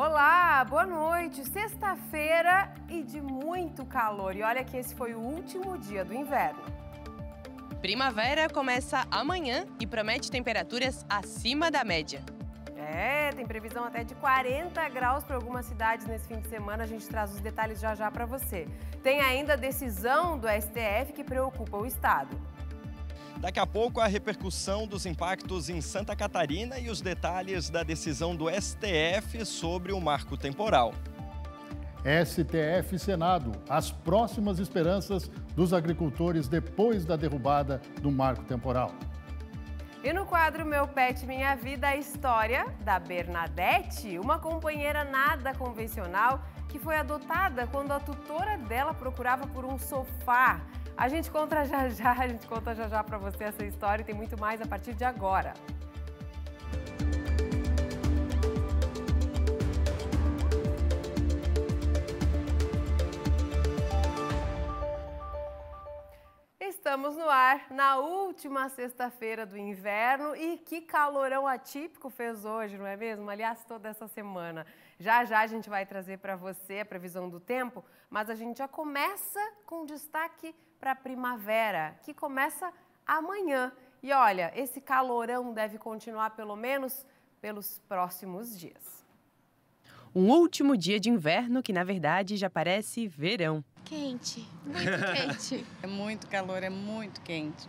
Olá, boa noite. Sexta-feira e de muito calor. E olha que esse foi o último dia do inverno. Primavera começa amanhã e promete temperaturas acima da média. É, tem previsão até de 40 graus para algumas cidades nesse fim de semana. A gente traz os detalhes já já para você. Tem ainda a decisão do STF que preocupa o estado. Daqui a pouco, a repercussão dos impactos em Santa Catarina e os detalhes da decisão do STF sobre o marco temporal. STF Senado, as próximas esperanças dos agricultores depois da derrubada do marco temporal. E no quadro Meu Pet Minha Vida, a história da Bernadette, uma companheira nada convencional que foi adotada quando a tutora dela procurava por um sofá. A gente conta já já, a gente conta já já para você essa história e tem muito mais a partir de agora. Estamos no ar na última sexta-feira do inverno e que calorão atípico fez hoje, não é mesmo? Aliás, toda essa semana. Já já a gente vai trazer para você a previsão do tempo, mas a gente já começa com destaque para a primavera, que começa amanhã. E olha, esse calorão deve continuar pelo menos pelos próximos dias um último dia de inverno que, na verdade, já parece verão. Quente, muito quente. é muito calor, é muito quente.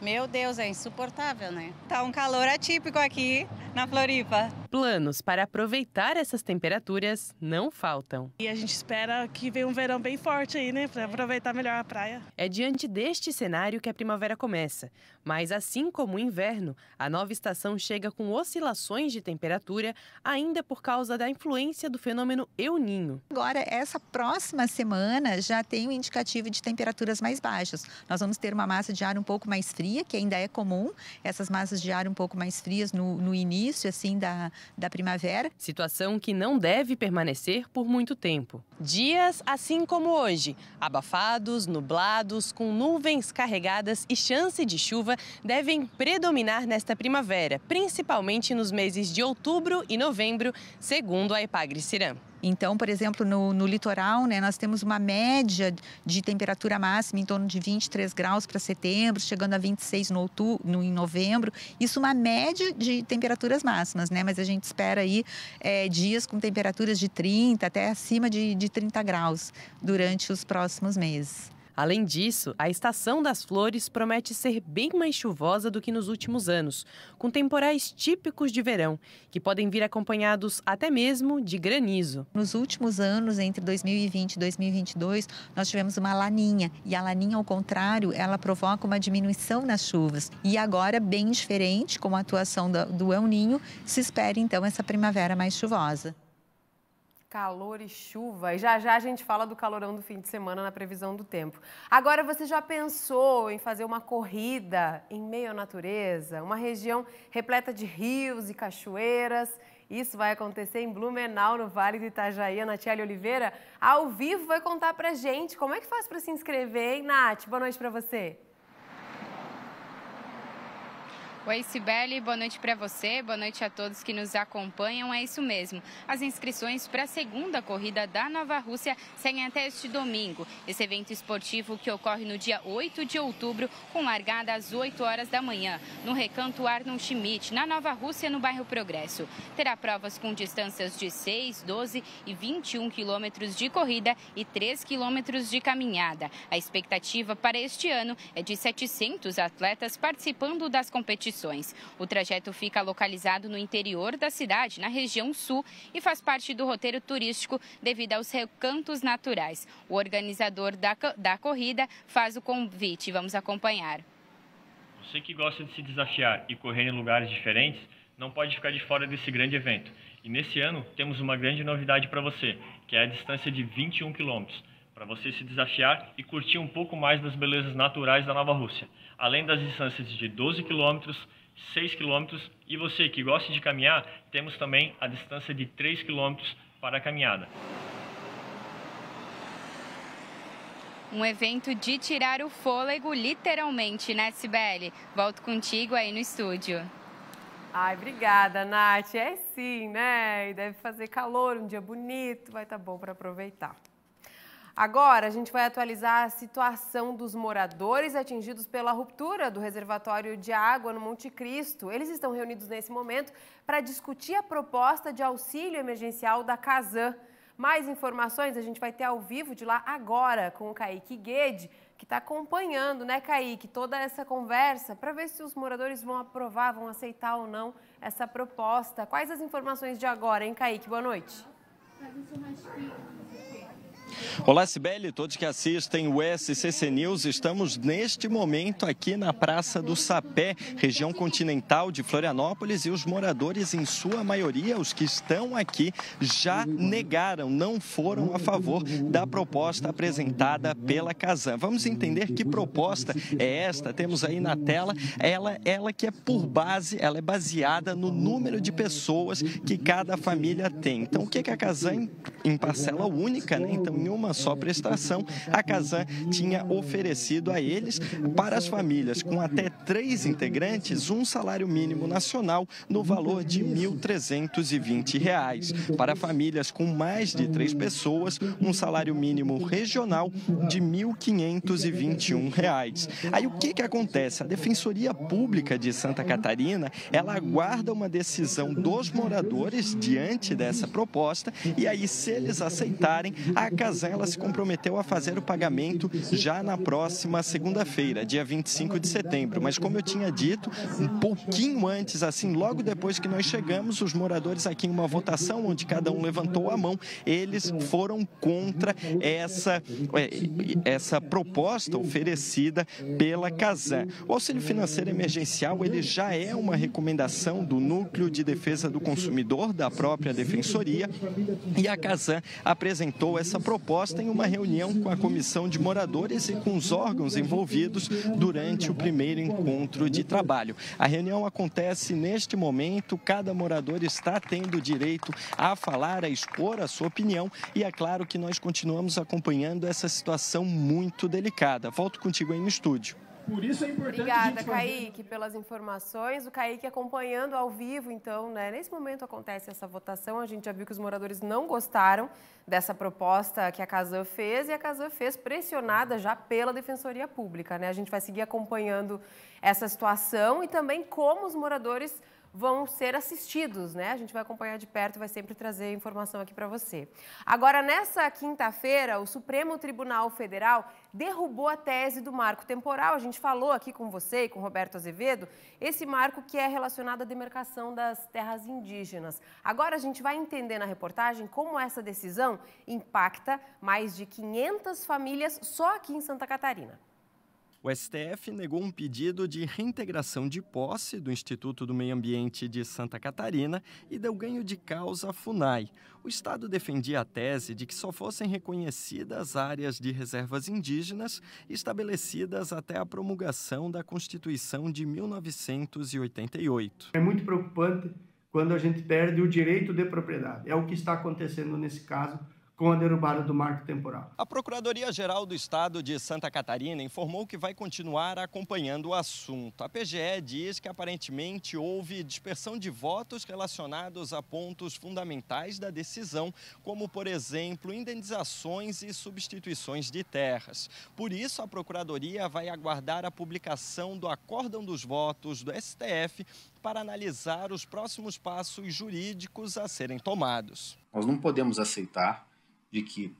Meu Deus, é insuportável, né? Tá um calor atípico aqui na Floripa. Planos para aproveitar essas temperaturas não faltam. E a gente espera que venha um verão bem forte aí, né? Para aproveitar melhor a praia. É diante deste cenário que a primavera começa. Mas assim como o inverno, a nova estação chega com oscilações de temperatura, ainda por causa da influência do fenômeno El Ninho. Agora, essa próxima semana já tem o um indicativo de temperaturas mais baixas. Nós vamos ter uma massa de ar um pouco mais fria fria, que ainda é comum, essas massas de ar um pouco mais frias no, no início, assim, da, da primavera. Situação que não deve permanecer por muito tempo. Dias assim como hoje, abafados, nublados, com nuvens carregadas e chance de chuva devem predominar nesta primavera, principalmente nos meses de outubro e novembro, segundo a Epagre Ciram. Então, por exemplo, no, no litoral, né, nós temos uma média de temperatura máxima em torno de 23 graus para setembro, chegando a 26 no outubro, no, em novembro. Isso uma média de temperaturas máximas, né? Mas a gente espera aí é, dias com temperaturas de 30 até acima de, de 30 graus durante os próximos meses. Além disso, a estação das flores promete ser bem mais chuvosa do que nos últimos anos, com temporais típicos de verão, que podem vir acompanhados até mesmo de granizo. Nos últimos anos, entre 2020 e 2022, nós tivemos uma laninha, e a laninha, ao contrário, ela provoca uma diminuição nas chuvas. E agora, bem diferente, com a atuação do, El Ninho, se espera então essa primavera mais chuvosa. Calor e chuva. E já já a gente fala do calorão do fim de semana na previsão do tempo. Agora, você já pensou em fazer uma corrida em meio à natureza? Uma região repleta de rios e cachoeiras? Isso vai acontecer em Blumenau, no Vale do Itajaí. A Natiele Oliveira, ao vivo, vai contar pra gente como é que faz para se inscrever, hein, Nath? Boa noite para você. Oi, Sibeli, boa noite para você, boa noite a todos que nos acompanham. É isso mesmo. As inscrições para a segunda corrida da Nova Rússia seguem até este domingo. Esse evento esportivo que ocorre no dia 8 de outubro, com largada às 8 horas da manhã, no recanto Arnold Schmidt, na Nova Rússia, no bairro Progresso. Terá provas com distâncias de 6, 12 e 21 quilômetros de corrida e 3 quilômetros de caminhada. A expectativa para este ano é de 700 atletas participando das competições competições. O trajeto fica localizado no interior da cidade, na região sul, e faz parte do roteiro turístico devido aos recantos naturais. O organizador da, da corrida faz o convite. Vamos acompanhar. Você que gosta de se desafiar e correr em lugares diferentes, não pode ficar de fora desse grande evento. E nesse ano temos uma grande novidade para você, que é a distância de 21 quilômetros para você se desafiar e curtir um pouco mais das belezas naturais da Nova Rússia, além das distâncias de 12 quilômetros 6 km e você que gosta de caminhar, temos também a distância de 3 km para a caminhada. Um evento de tirar o fôlego, literalmente, né, Sibeli? Volto contigo aí no estúdio. Ai, obrigada, Nath. É sim, né? E deve fazer calor, um dia bonito, vai estar tá bom para aproveitar. Agora a gente vai atualizar a situação dos moradores atingidos pela ruptura do reservatório de água no Monte Cristo. Eles estão reunidos nesse momento para discutir a proposta de auxílio emergencial da Casan. Mais informações a gente vai ter ao vivo de lá agora com o Kaique Guede, que está acompanhando, né, Kaique, toda essa conversa para ver se os moradores vão aprovar, vão aceitar ou não essa proposta. Quais as informações de agora, hein, Kaique? Boa noite. Boa é noite. Olá, Sibeli, todos que assistem o SCC News, estamos neste momento aqui na Praça do Sapé, região continental de Florianópolis, e os moradores, em sua maioria, os que estão aqui, já negaram, não foram a favor da proposta apresentada pela Casan. Vamos entender que proposta é esta, temos aí na tela, ela, ela que é por base, ela é baseada no número de pessoas que cada família tem. Então, o que, é que a Casan, em parcela única, né? Então, em uma só prestação, a Casan tinha oferecido a eles, para as famílias com até três integrantes, um salário mínimo nacional no valor de R$ 1.320. Para famílias com mais de três pessoas, um salário mínimo regional de R$ 1.521. Aí o que, que acontece? A Defensoria Pública de Santa Catarina, ela aguarda uma decisão dos moradores diante dessa proposta e aí, se eles aceitarem, a Casella se comprometeu a fazer o pagamento já na próxima segunda-feira, dia 25 de setembro. Mas como eu tinha dito, um pouquinho antes, assim, logo depois que nós chegamos, os moradores aqui em uma votação onde cada um levantou a mão, eles foram contra essa, é, essa proposta oferecida pela Casan. O auxílio financeiro emergencial ele já é uma recomendação do Núcleo de Defesa do Consumidor da própria Defensoria e a Casan apresentou essa proposta proposta em uma reunião com a comissão de moradores e com os órgãos envolvidos durante o primeiro encontro de trabalho. A reunião acontece neste momento, cada morador está tendo direito a falar, a expor a sua opinião e é claro que nós continuamos acompanhando essa situação muito delicada. Volto contigo aí no estúdio. Por isso é importante Obrigada, Kaique, fazer... pelas informações. O Kaique acompanhando ao vivo, então, né? Nesse momento acontece essa votação. A gente já viu que os moradores não gostaram dessa proposta que a Casan fez e a Casan fez pressionada já pela Defensoria Pública, né? A gente vai seguir acompanhando essa situação e também como os moradores vão ser assistidos, né? A gente vai acompanhar de perto, vai sempre trazer informação aqui para você. Agora, nessa quinta-feira, o Supremo Tribunal Federal derrubou a tese do marco temporal. A gente falou aqui com você e com Roberto Azevedo, esse marco que é relacionado à demarcação das terras indígenas. Agora a gente vai entender na reportagem como essa decisão impacta mais de 500 famílias só aqui em Santa Catarina. O STF negou um pedido de reintegração de posse do Instituto do Meio Ambiente de Santa Catarina e deu ganho de causa à FUNAI. O Estado defendia a tese de que só fossem reconhecidas áreas de reservas indígenas estabelecidas até a promulgação da Constituição de 1988. É muito preocupante quando a gente perde o direito de propriedade. É o que está acontecendo nesse caso com a derrubada do marco temporal. A Procuradoria-Geral do Estado de Santa Catarina informou que vai continuar acompanhando o assunto. A PGE diz que aparentemente houve dispersão de votos relacionados a pontos fundamentais da decisão, como, por exemplo, indenizações e substituições de terras. Por isso, a Procuradoria vai aguardar a publicação do acórdão dos votos do STF para analisar os próximos passos jurídicos a serem tomados. Nós não podemos aceitar de que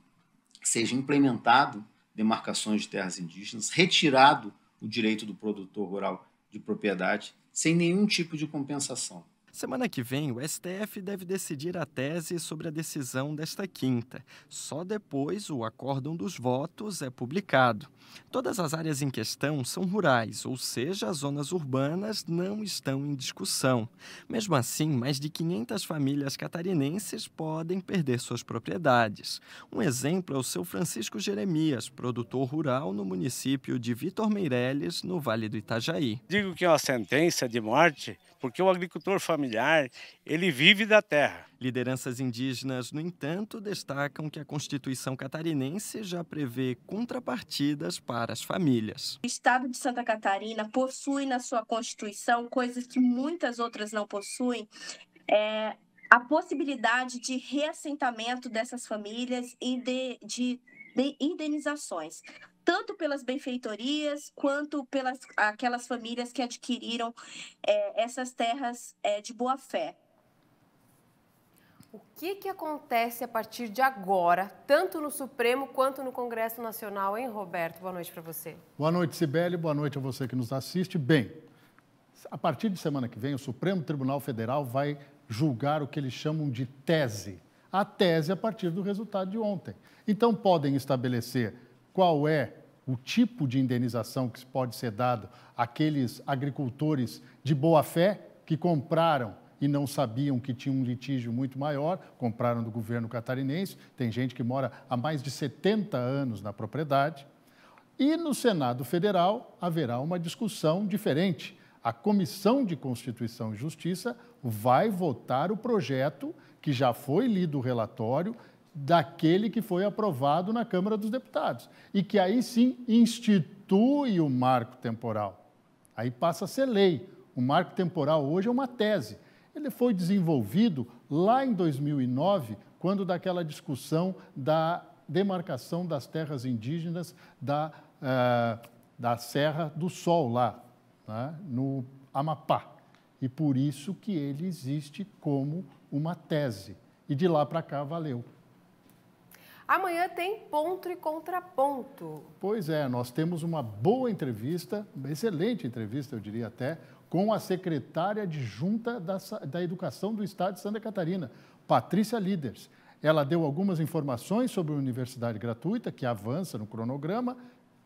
seja implementado demarcações de terras indígenas, retirado o direito do produtor rural de propriedade sem nenhum tipo de compensação. Semana que vem, o STF deve decidir a tese sobre a decisão desta quinta. Só depois o acórdão dos votos é publicado. Todas as áreas em questão são rurais, ou seja, as zonas urbanas não estão em discussão. Mesmo assim, mais de 500 famílias catarinenses podem perder suas propriedades. Um exemplo é o seu Francisco Jeremias, produtor rural no município de Vitor Meireles, no Vale do Itajaí. Digo que é uma sentença de morte, porque o agricultor familiar familiar, ele vive da terra. Lideranças indígenas, no entanto, destacam que a Constituição catarinense já prevê contrapartidas para as famílias. O Estado de Santa Catarina possui na sua Constituição coisas que muitas outras não possuem. É a possibilidade de reassentamento dessas famílias e de, de de indenizações tanto pelas benfeitorias quanto pelas aquelas famílias que adquiriram é, essas terras é, de boa fé. O que, que acontece a partir de agora, tanto no Supremo quanto no Congresso Nacional, hein, Roberto? Boa noite para você. Boa noite, Sibeli. Boa noite a você que nos assiste. Bem, a partir de semana que vem, o Supremo Tribunal Federal vai julgar o que eles chamam de tese. A tese a partir do resultado de ontem. Então, podem estabelecer qual é o tipo de indenização que pode ser dado àqueles agricultores de boa fé que compraram e não sabiam que tinha um litígio muito maior, compraram do governo catarinense, tem gente que mora há mais de 70 anos na propriedade. E no Senado Federal haverá uma discussão diferente. A Comissão de Constituição e Justiça vai votar o projeto que já foi lido o relatório, daquele que foi aprovado na Câmara dos Deputados e que aí sim institui o marco temporal. Aí passa a ser lei. O marco temporal hoje é uma tese. Ele foi desenvolvido lá em 2009, quando daquela discussão da demarcação das terras indígenas da, uh, da Serra do Sol, lá né, no Amapá. E por isso que ele existe como uma tese. E de lá para cá valeu. Amanhã tem ponto e contraponto. Pois é, nós temos uma boa entrevista, uma excelente entrevista, eu diria até, com a secretária adjunta da, da Educação do Estado de Santa Catarina, Patrícia Liders. Ela deu algumas informações sobre a universidade gratuita, que avança no cronograma,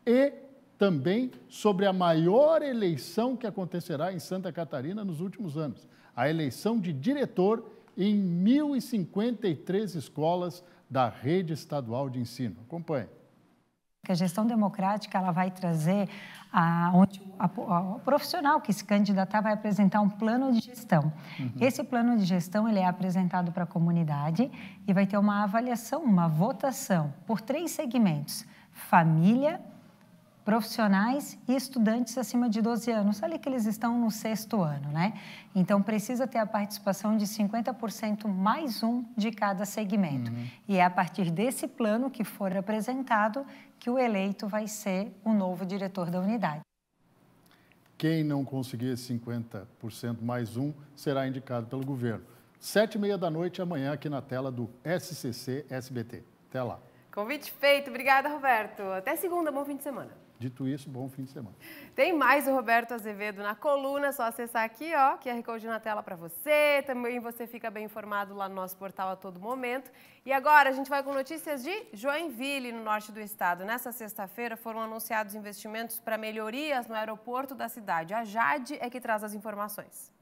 e também sobre a maior eleição que acontecerá em Santa Catarina nos últimos anos a eleição de diretor em 1.053 escolas da rede estadual de ensino. Acompanhe que a gestão democrática ela vai trazer a, onde a, a, o profissional que se candidatar vai apresentar um plano de gestão. Uhum. Esse plano de gestão ele é apresentado para a comunidade e vai ter uma avaliação, uma votação por três segmentos: família, profissionais e estudantes acima de 12 anos, ali que eles estão no sexto ano, né? Então precisa ter a participação de 50% mais um de cada segmento. Uhum. E é a partir desse plano que for apresentado que o eleito vai ser o novo diretor da unidade. Quem não conseguir esse 50% mais um será indicado pelo governo. Sete e meia da noite amanhã aqui na tela do SCC SBT. Até lá. Convite feito. Obrigada, Roberto. Até segunda. Bom fim de semana. Dito isso, bom fim de semana. Tem mais o Roberto Azevedo na coluna, só acessar aqui, ó, QR Code na tela para você. Também você fica bem informado lá no nosso portal a todo momento. E agora a gente vai com notícias de Joinville, no norte do estado. Nessa sexta-feira foram anunciados investimentos para melhorias no aeroporto da cidade. A Jade é que traz as informações.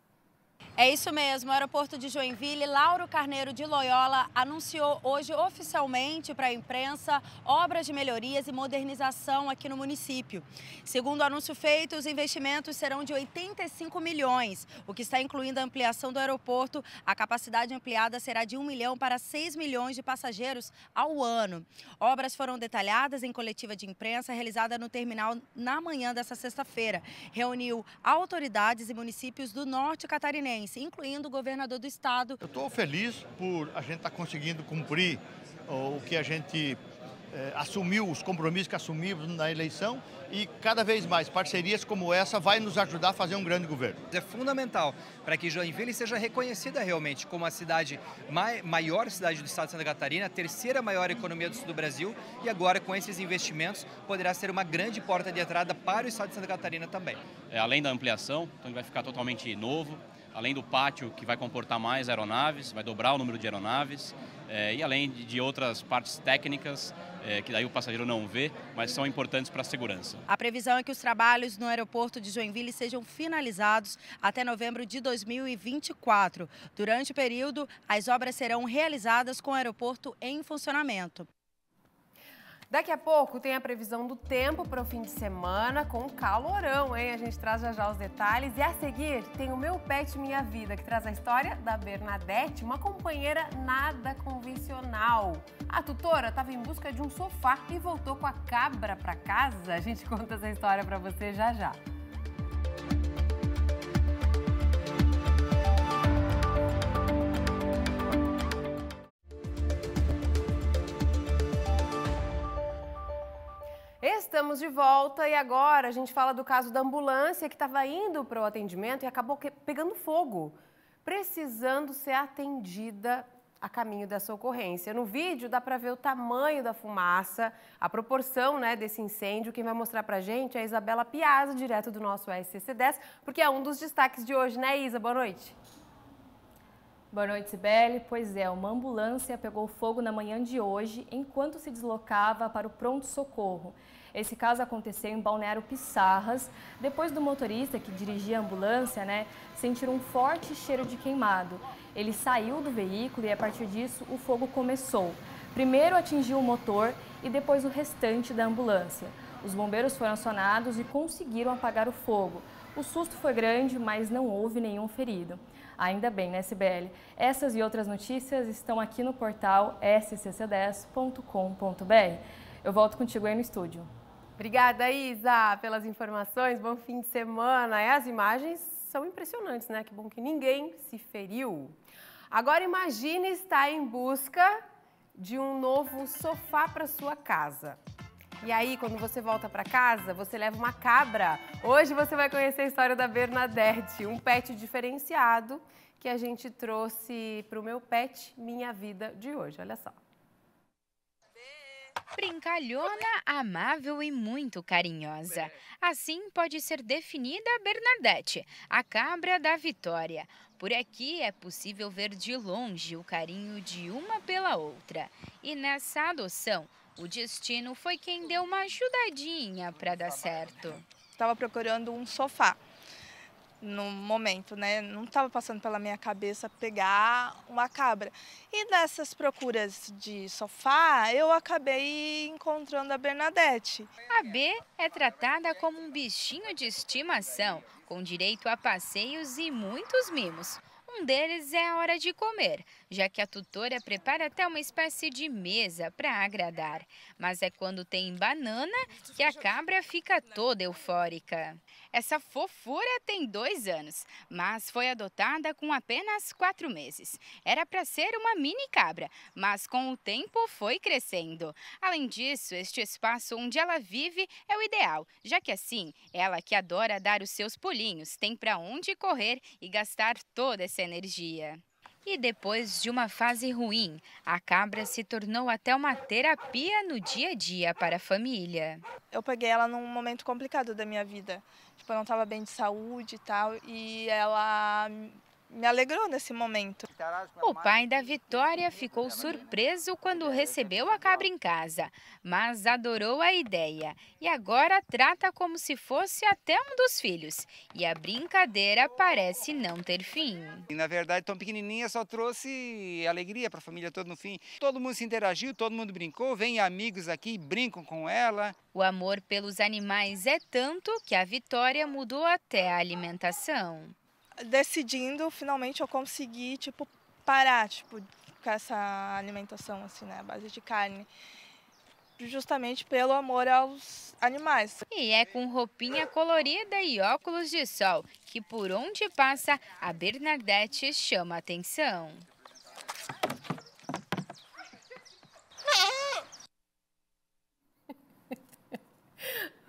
É isso mesmo, o aeroporto de Joinville, Lauro Carneiro de Loyola anunciou hoje oficialmente para a imprensa obras de melhorias e modernização aqui no município. Segundo o anúncio feito, os investimentos serão de 85 milhões, o que está incluindo a ampliação do aeroporto. A capacidade ampliada será de 1 milhão para 6 milhões de passageiros ao ano. Obras foram detalhadas em coletiva de imprensa realizada no terminal na manhã dessa sexta-feira. Reuniu autoridades e municípios do norte catarinense incluindo o governador do estado. Eu estou feliz por a gente estar tá conseguindo cumprir o que a gente eh, assumiu, os compromissos que assumimos na eleição e cada vez mais parcerias como essa vai nos ajudar a fazer um grande governo. É fundamental para que Joinville seja reconhecida realmente como a cidade mai maior cidade do estado de Santa Catarina, a terceira maior economia do sul do Brasil e agora com esses investimentos poderá ser uma grande porta de entrada para o estado de Santa Catarina também. É, além da ampliação, então ele vai ficar totalmente novo, além do pátio que vai comportar mais aeronaves, vai dobrar o número de aeronaves, é, e além de, outras partes técnicas, é, que daí o passageiro não vê, mas são importantes para a segurança. A previsão é que os trabalhos no aeroporto de Joinville sejam finalizados até novembro de 2024. Durante o período, as obras serão realizadas com o aeroporto em funcionamento. Daqui a pouco tem a previsão do tempo para o fim de semana com calorão, hein? A gente traz já já os detalhes. E a seguir tem o Meu Pet Minha Vida, que traz a história da Bernadette, uma companheira nada convencional. A tutora estava em busca de um sofá e voltou com a cabra para casa. A gente conta essa história para você já já. estamos de volta e agora a gente fala do caso da ambulância que estava indo para o atendimento e acabou pegando fogo, precisando ser atendida a caminho dessa ocorrência. No vídeo dá para ver o tamanho da fumaça, a proporção né, desse incêndio. Quem vai mostrar para a gente é a Isabela Piazza, direto do nosso SCC10, porque é um dos destaques de hoje, né, Isa? Boa noite. Boa noite, Sibeli. Pois é, uma ambulância pegou fogo na manhã de hoje enquanto se deslocava para o pronto-socorro. Esse caso aconteceu em Balneário Pissarras, depois do motorista que dirigia a ambulância, né, sentir um forte cheiro de queimado. Ele saiu do veículo e a partir disso o fogo começou. Primeiro atingiu o motor e depois o restante da ambulância. Os bombeiros foram acionados e conseguiram apagar o fogo. O susto foi grande, mas não houve nenhum ferido. Ainda bem, né, SBL? Essas e outras notícias estão aqui no portal scc10.com.br. Eu volto contigo aí no estúdio. Obrigada, Isa, pelas informações. Bom fim de semana. É, as imagens são impressionantes, né? Que bom que ninguém se feriu. Agora imagine estar em busca de um novo sofá para sua casa. E aí, quando você volta para casa, você leva uma cabra. Hoje você vai conhecer a história da Bernadette, um pet diferenciado que a gente trouxe para o meu pet Minha Vida de hoje. Olha só. Brincalhona, amável e muito carinhosa. Assim pode ser definida a Bernadette, a cabra da Vitória. Por aqui é possível ver de longe o carinho de uma pela outra. E nessa adoção, o destino foi quem deu uma ajudadinha para dar certo. Estava procurando um sofá no momento, né? Não estava passando pela minha cabeça pegar uma cabra. E nessas procuras de sofá, eu acabei encontrando a Bernadette. A B é tratada como um bichinho de estimação, com direito a passeios e muitos mimos. Um deles é a hora de comer, já que a tutora prepara até uma espécie de mesa para agradar. Mas é quando tem banana que a cabra fica toda eufórica. Essa fofura tem dois anos, mas foi adotada com apenas quatro meses. Era para ser uma mini cabra, mas com o tempo foi crescendo. Além disso, este espaço onde ela vive é o ideal, já que assim, ela que adora dar os seus pulinhos, tem para onde correr e gastar toda essa energia. E depois de uma fase ruim, a cabra se tornou até uma terapia no dia a dia para a família. Eu peguei ela num momento complicado da minha vida. Tipo, eu não estava bem de saúde e tal, e ela me alegrou nesse momento. O pai da Vitória ficou surpreso quando recebeu a cabra em casa, mas adorou a ideia e agora trata como se fosse até um dos filhos. E a brincadeira parece não ter fim. E, na verdade, tão pequenininha só trouxe alegria para a família toda no fim. Todo mundo se interagiu, todo mundo brincou, vem amigos aqui, brincam com ela. O amor pelos animais é tanto que a Vitória mudou até a alimentação decidindo, finalmente eu consegui, tipo, parar, tipo, com essa alimentação, assim, né, base de carne. Justamente pelo amor aos animais. E é com roupinha colorida e óculos de sol que, por onde passa, a Bernadette chama atenção.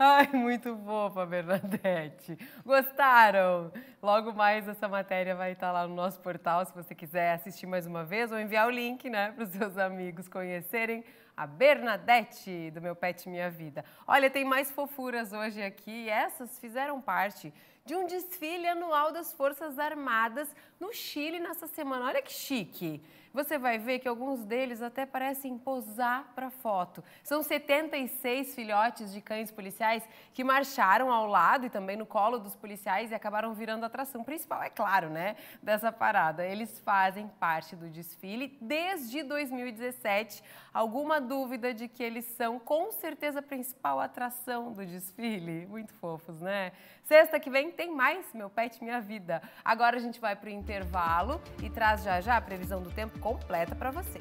Ai, muito fofa, Bernadette. Gostaram? Logo mais essa matéria vai estar lá no nosso portal, se você quiser assistir mais uma vez ou enviar o link, né, para os seus amigos conhecerem a Bernadette do meu Pet Minha Vida. Olha, tem mais fofuras hoje aqui e essas fizeram parte de um desfile anual das Forças Armadas no Chile nessa semana. Olha que chique você vai ver que alguns deles até parecem posar para foto. São 76 filhotes de cães policiais que marcharam ao lado e também no colo dos policiais e acabaram virando atração principal, é claro, né, dessa parada. Eles fazem parte do desfile desde 2017. Alguma dúvida de que eles são com certeza a principal atração do desfile? Muito fofos, né? Sexta que vem tem mais Meu Pet Minha Vida. Agora a gente vai para o intervalo e traz já já a previsão do tempo completa para você.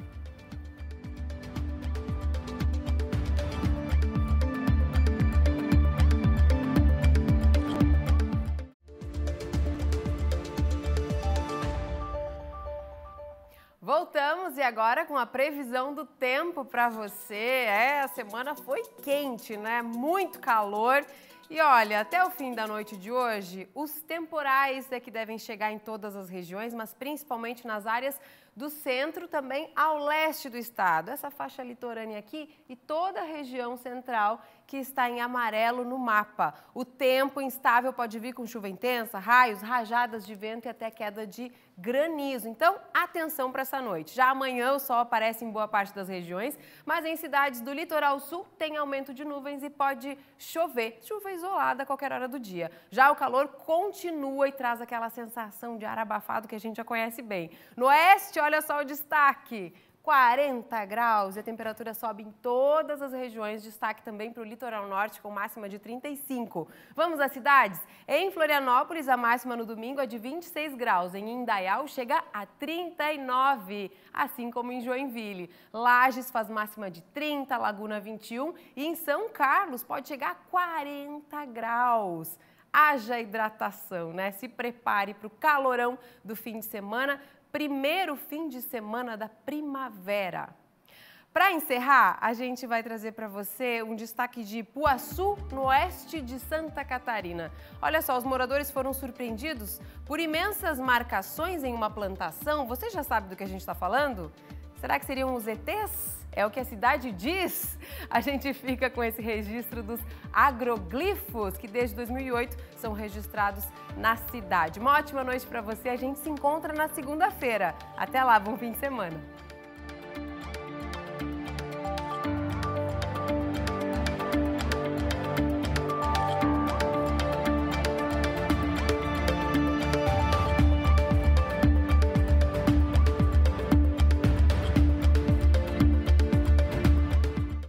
Voltamos e agora com a previsão do tempo para você. É, a semana foi quente, né? Muito calor. E olha, até o fim da noite de hoje, os temporais é que devem chegar em todas as regiões, mas principalmente nas áreas do centro também ao leste do estado. Essa faixa litorânea aqui e toda a região central que está em amarelo no mapa. O tempo instável pode vir com chuva intensa, raios, rajadas de vento e até queda de granizo. Então, atenção para essa noite. Já amanhã o sol aparece em boa parte das regiões, mas em cidades do litoral sul tem aumento de nuvens e pode chover, chuva isolada a qualquer hora do dia. Já o calor continua e traz aquela sensação de ar abafado que a gente já conhece bem. No oeste, olha só o destaque. 40 graus e a temperatura sobe em todas as regiões. Destaque também para o litoral norte, com máxima de 35. Vamos às cidades? Em Florianópolis, a máxima no domingo é de 26 graus. Em Indaial, chega a 39, assim como em Joinville. Lages faz máxima de 30, Laguna 21 e em São Carlos pode chegar a 40 graus haja hidratação, né? Se prepare para o calorão do fim de semana primeiro fim de semana da primavera. Para encerrar, a gente vai trazer para você um destaque de Puaçu, no oeste de Santa Catarina. Olha só, os moradores foram surpreendidos por imensas marcações em uma plantação. Você já sabe do que a gente está falando? Será que seriam os ETs? É o que a cidade diz. A gente fica com esse registro dos agroglifos, que desde 2008 são registrados na cidade. Uma ótima noite para você. A gente se encontra na segunda-feira. Até lá, bom fim de semana.